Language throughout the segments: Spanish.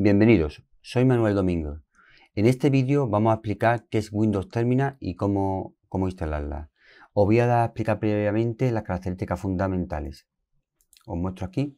Bienvenidos, soy Manuel Domingo. En este vídeo vamos a explicar qué es Windows Terminal y cómo, cómo instalarla. Os voy a, explicar previamente las características fundamentales. Os muestro aquí.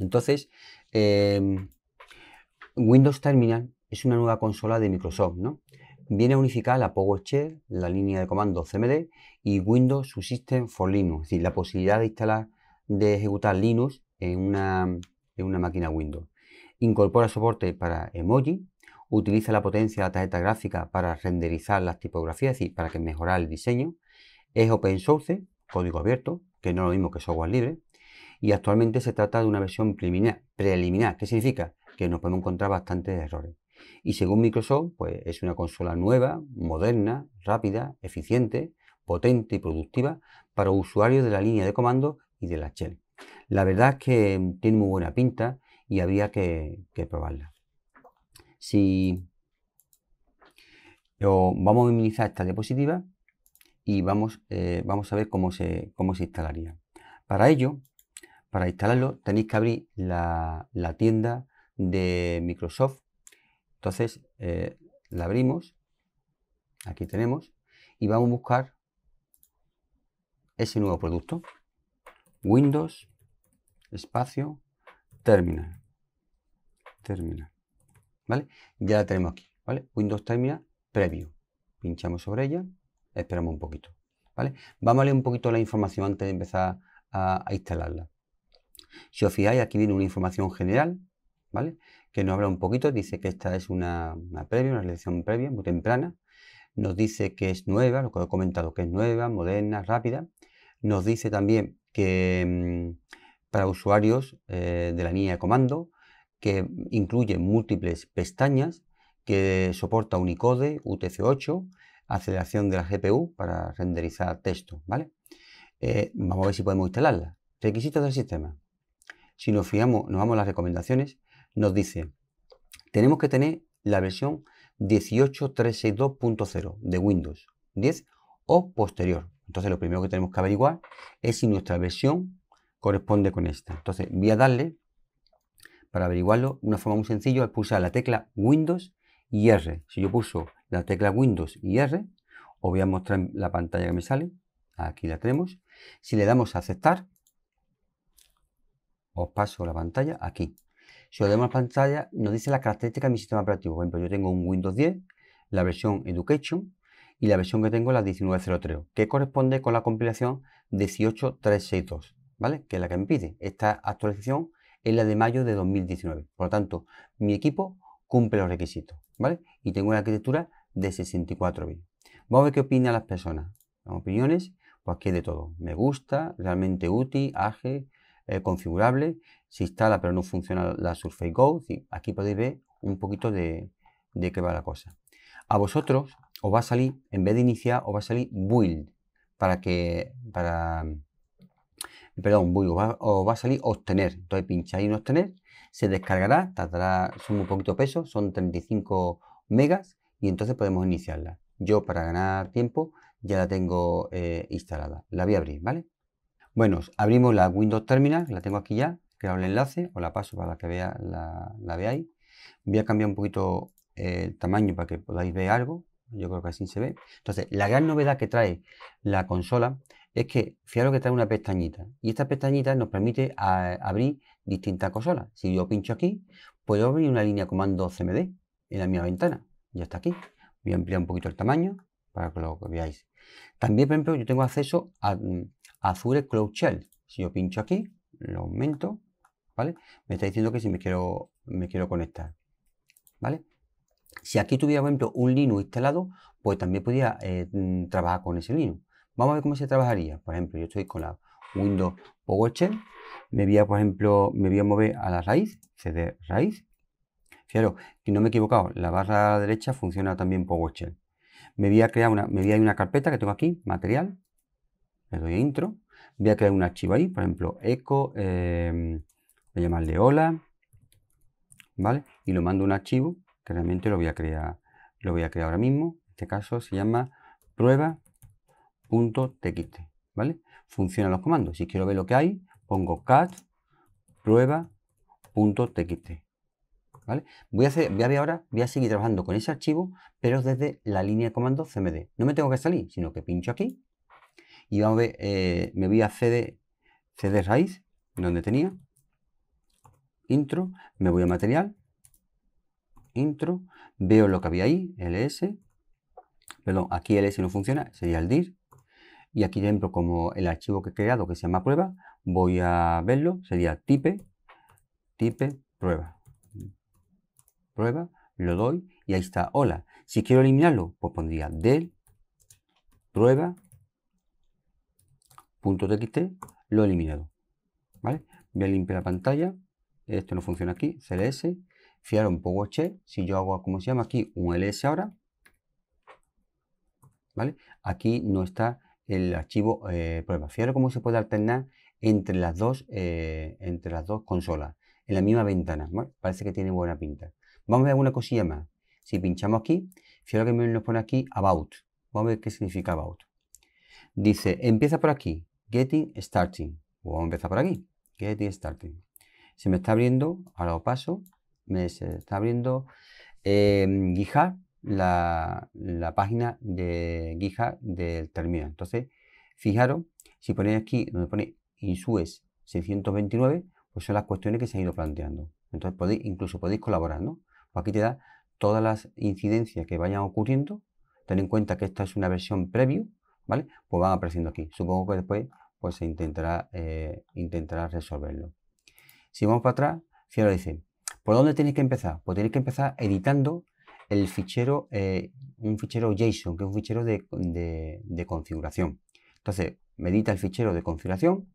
Entonces, em, Windows Terminal es una nueva consola de Microsoft, Viene a unificar la PowerShell, la línea de comando CMD y Windows Subsystem for Linux, es decir, la posibilidad de instalar, de ejecutar Linux en una máquina Windows. Incorpora soporte para emoji, utiliza la potencia de la tarjeta gráfica para renderizar las tipografías, y para que mejorar el diseño. Es open source, código abierto, que no es lo mismo que software libre. Y actualmente se trata de una versión preliminar. preliminar. ¿Qué significa? Que nos podemos encontrar bastantes errores. Y según Microsoft, pues es una consola nueva, moderna, rápida, eficiente, potente y productiva para usuarios de la línea de comando y de la shell. La verdad es que tiene muy buena pinta, y había que, probarla. Si vamos a minimizar esta diapositiva y vamos, eh, vamos a ver cómo se, cómo se instalaría. Para ello, para instalarlo, tenéis que abrir la, tienda de Microsoft. Entonces, eh, la abrimos. Aquí tenemos. Y vamos a buscar ese nuevo producto. Windows, espacio, terminal. Terminal. ¿Vale? Ya la tenemos aquí. ¿Vale? Windows Terminal Preview. Pinchamos sobre ella. Esperamos un poquito. ¿Vale? Vamos a leer un poquito la información antes de empezar a, instalarla. Si os fijáis, aquí viene una información general, ¿vale? Que nos habla un poquito, dice que esta es una, una previa, una selección previa, muy temprana. Nos dice que es nueva, lo que he comentado, que es nueva, moderna, rápida. Nos dice también que mm, para usuarios eh, de la línea de comando, que incluye múltiples pestañas, que soporta Unicode, utc 8 aceleración de la GPU para renderizar texto, ¿vale? Eh, vamos a ver si podemos instalarla. Requisitos del sistema. Si nos fijamos nos vamos a las recomendaciones, nos dice, tenemos que tener la versión 18362.0 de Windows 10 o posterior. Entonces lo primero que tenemos que averiguar es si nuestra versión corresponde con esta. Entonces voy a darle, para averiguarlo, una forma muy sencilla es pulsar la tecla Windows y R. Si yo pulso la tecla Windows y R, os voy a mostrar la pantalla que me sale. Aquí la tenemos. Si le damos a aceptar, os paso la pantalla aquí. Si os damos la pantalla, nos dice la característica de mi sistema operativo. Por ejemplo, yo tengo un Windows 10, la versión Education, y la versión que tengo la 1903, que corresponde con la compilación 18362. ¿vale? Que es la que me pide. Esta actualización es la de mayo de 2019. Por lo tanto, mi equipo cumple los requisitos, ¿vale? Y tengo una arquitectura de 64 bits. Vamos a ver qué opinan las personas. Las opiniones, pues es de todo. Me gusta, realmente útil, ágil, eh, configurable. Se instala pero no funciona la Surface Go. aquí podéis ver un poquito de, qué va la cosa. A vosotros os va a salir, en vez de iniciar, os va a salir build para que para perdón, voy va, va a salir obtener. Entonces pincháis en obtener, se descargará, tardará, son un poquito peso, son 35 megas y entonces podemos iniciarla. Yo para ganar tiempo ya la tengo eh, instalada. La voy a abrir, ¿vale? Bueno, abrimos la Windows Terminal, la tengo aquí ya, creo el enlace, os la paso para que vea, la, veáis. Voy a cambiar un poquito eh, el tamaño para que podáis ver algo, yo creo que así se ve. Entonces, la gran novedad que trae la consola es que, fijaros que trae una pestañita y esta pestañita nos permite abrir distintas consolas. Si yo pincho aquí, puedo abrir una línea comando CMD en la misma ventana. Ya está aquí. Voy a ampliar un poquito el tamaño para que lo veáis. También, por ejemplo, yo tengo acceso a, mm, Azure Cloud Shell. Si yo pincho aquí, lo aumento, ¿vale? Me está diciendo que si me quiero, me quiero conectar, ¿vale? Si aquí tuviera, por ejemplo, un Linux instalado, pues también podría eh, mm, trabajar con ese Linux. Vamos a ver cómo se trabajaría. Por ejemplo, yo estoy con la Windows PowerShell. Me voy a, por ejemplo, me voy a mover a la raíz, CD raíz. Fijaros, que no me he equivocado, la barra derecha funciona también PowerShell. Me voy a crear una, me una carpeta que tengo aquí, material. Le doy a intro. Voy a crear un archivo ahí, por ejemplo, eco, em, voy a llamarle hola, ¿vale? Y lo mando un archivo que realmente lo voy a crear, lo voy a crear ahora mismo. En este caso se llama prueba punto txt, ¿vale? Funcionan los comandos. Si quiero ver lo que hay, pongo cat prueba ¿vale? Voy a, hacer, voy a ahora, voy a seguir trabajando con ese archivo, pero desde la línea de comando cmd. No me tengo que salir, sino que pincho aquí y vamos a ver, eh, me voy a cd, cd raíz, donde tenía, intro, me voy a material, intro, veo lo que había ahí, ls, perdón, aquí ls no funciona, sería el dir, y aquí dentro como el archivo que he creado que se llama prueba, voy a verlo, sería tipe, tipe, prueba, prueba, lo doy y ahí está, hola. Si quiero eliminarlo, pues pondría del prueba punto txt, lo he eliminado. ¿Vale? Voy a limpiar la pantalla, esto no funciona aquí, cls, fiaron un poco che, si yo hago, como se llama aquí? Un ls ahora, ¿vale? Aquí no está el archivo eh, prueba. Fijaros cómo se puede alternar entre las dos, eh, entre las dos consolas, en la misma ventana. parece que tiene buena pinta. Vamos a ver alguna cosilla más. Si pinchamos aquí, fíjate que nos pone aquí About. Vamos a ver qué significa About. Dice, empieza por aquí, Getting Starting. Pues vamos a empezar por aquí, Getting Starting. Se me está abriendo, a lo paso, me está abriendo eh, la, página de guija del terminal. Entonces, fijaros, si ponéis aquí donde pone ISUES 629, pues son las cuestiones que se han ido planteando. Entonces, podéis, incluso podéis colaborar, ¿no? Pues aquí te da todas las incidencias que vayan ocurriendo. Ten en cuenta que esta es una versión preview, ¿vale? Pues van apareciendo aquí. Supongo que después pues se intentará, eh, intentará resolverlo. Si vamos para atrás, ahora dice, ¿por dónde tenéis que empezar? Pues tenéis que empezar editando el fichero, eh, un fichero JSON, que es un fichero de, configuración. Entonces, medita el fichero de configuración,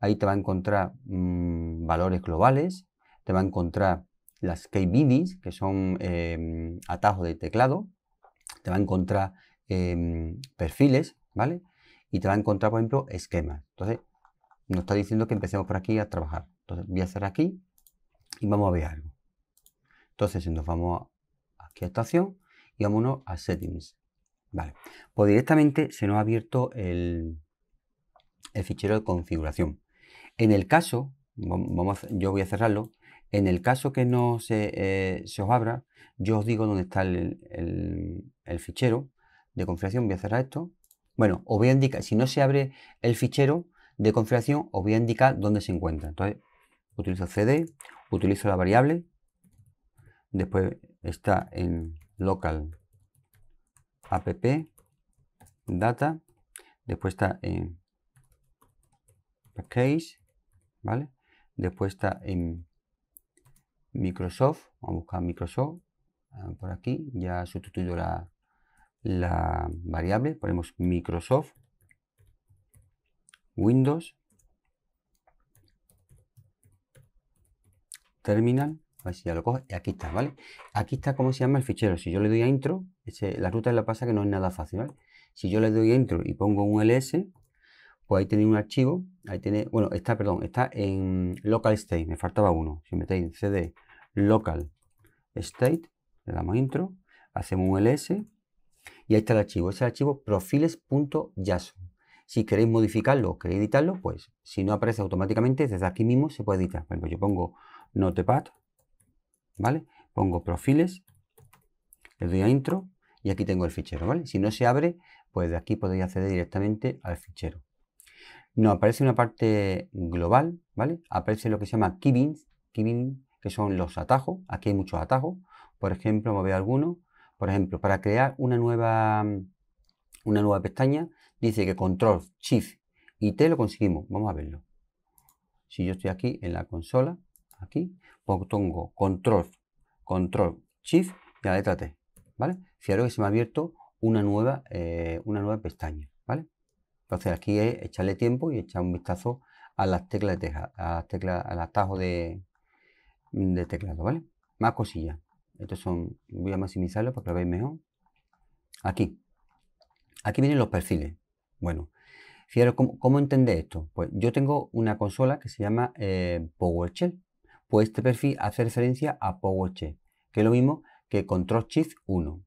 ahí te va a encontrar mm, valores globales, te va a encontrar las KBDs, que son eh, atajos de teclado, te va a encontrar eh, perfiles, ¿vale? Y te va a encontrar, por ejemplo, esquemas. Entonces, nos está diciendo que empecemos por aquí a trabajar. Entonces, voy a hacer aquí y vamos a ver algo. Entonces, nos vamos a esta y vámonos a Settings. Vale, pues directamente se nos ha abierto el, el fichero de configuración. En el caso, vamos, yo voy a cerrarlo, en el caso que no eh, se, os abra, yo os digo dónde está el, el, el, fichero de configuración, voy a cerrar esto. Bueno, os voy a indicar, si no se abre el fichero de configuración, os voy a indicar dónde se encuentra. Entonces, utilizo CD, utilizo la variable, después está en local app data después está en package vale después está en Microsoft vamos a buscar Microsoft ah, por aquí ya sustituido la, la variable ponemos Microsoft Windows Terminal a ver si ya lo coge. Aquí está, ¿vale? Aquí está cómo se llama el fichero. Si yo le doy a intro, la ruta la pasa que no es nada fácil, Si yo le doy a intro y pongo un ls, pues ahí tiene un archivo. Ahí tiene bueno, está, perdón, está en local state. Me faltaba uno. Si metéis cd local state, le damos intro, hacemos un ls y ahí está el archivo. es el archivo profiles.json. Si queréis modificarlo queréis editarlo, pues si no aparece automáticamente, desde aquí mismo se puede editar. Bueno, pues yo pongo notepad Pongo perfiles, le doy a intro y aquí tengo el fichero, Si no se abre, pues de aquí podéis acceder directamente al fichero. Nos aparece una parte global, ¿vale? Aparece lo que se llama Kibins, que son los atajos. Aquí hay muchos atajos. Por ejemplo, me veo Por ejemplo, para crear una nueva, una nueva pestaña, dice que control, shift y T lo conseguimos. Vamos a verlo. Si yo estoy aquí en la consola, aquí, pongo control, control, shift y la letra T, ¿vale? Fijaros que se me ha abierto una nueva, eh, una nueva pestaña, ¿vale? Entonces aquí es echarle tiempo y echar un vistazo a las teclas de teja, a las al atajo de, teclado, ¿vale? Más cosillas. Estos son, voy a maximizarlo para que lo veáis mejor. Aquí. Aquí vienen los perfiles. Bueno, fijaros, ¿cómo, cómo entender esto? Pues yo tengo una consola que se llama eh, PowerShell, pues este perfil hace referencia a PowerShell, que es lo mismo que Control Shift 1.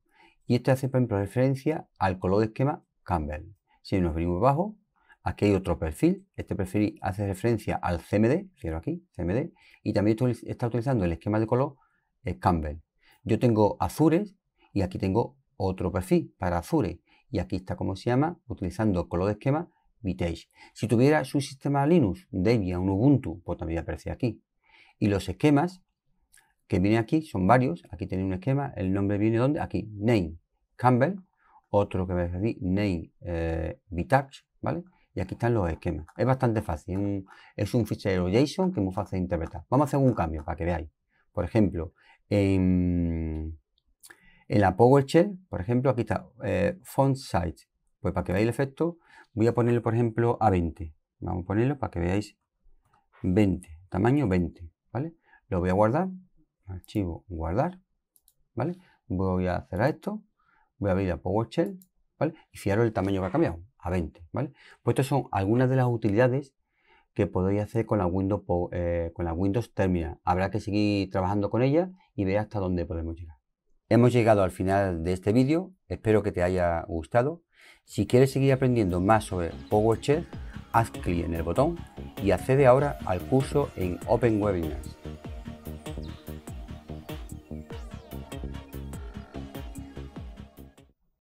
Y este hace, ejemplo, referencia al color de esquema Campbell. Si nos venimos abajo, aquí hay otro perfil. Este perfil hace referencia al CMD, cierro aquí, CMD, y también está utilizando el esquema de color eh, Campbell. Yo tengo Azures y aquí tengo otro perfil para Azure. Y aquí está como se llama, utilizando color de esquema Vintage. Si tuviera su sistema Linux, Debian, un Ubuntu, pues también aparece aquí. Y los esquemas que vienen aquí son varios. Aquí tiene un esquema. El nombre viene dónde? Aquí, name Campbell. Otro que me aquí, name eh, Vitax. ¿vale? Y aquí están los esquemas. Es bastante fácil. es un fichero JSON que es muy fácil de interpretar. Vamos a hacer un cambio para que veáis. Por ejemplo, en, la PowerShell, por ejemplo, aquí está eh, font size. Pues para que veáis el efecto, voy a ponerle, por ejemplo, a 20. Vamos a ponerlo para que veáis 20, tamaño 20. Lo voy a guardar, archivo, guardar, ¿vale? Voy a hacer esto, voy a abrir a PowerShell, ¿vale? Y fijaros el tamaño que ha cambiado, a 20, ¿vale? Pues estas son algunas de las utilidades que podéis hacer con la Windows, eh, con la Windows Terminal. Habrá que seguir trabajando con ella y ver hasta dónde podemos llegar. Hemos llegado al final de este vídeo, espero que te haya gustado. Si quieres seguir aprendiendo más sobre PowerShell, haz clic en el botón y accede ahora al curso en Open Webinars.